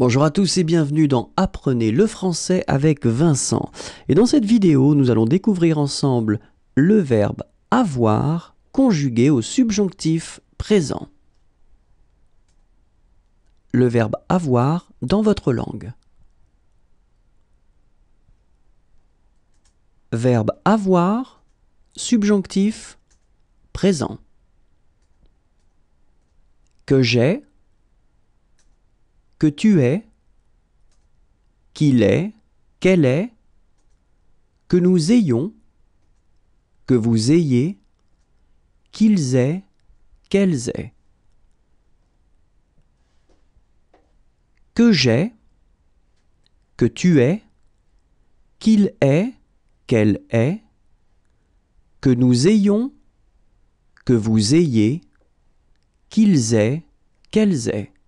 Bonjour à tous et bienvenue dans Apprenez le français avec Vincent. Et dans cette vidéo, nous allons découvrir ensemble le verbe avoir conjugué au subjonctif présent. Le verbe avoir dans votre langue. Verbe avoir, subjonctif, présent. Que j'ai, que tu es, qu'il est, qu'elle est, que nous ayons, que vous ayez, qu'ils aient, qu'elles aient. Que j'ai, que tu es, qu'il est, qu'elle est, que nous ayons, que vous ayez, qu'ils aient, qu'elles aient.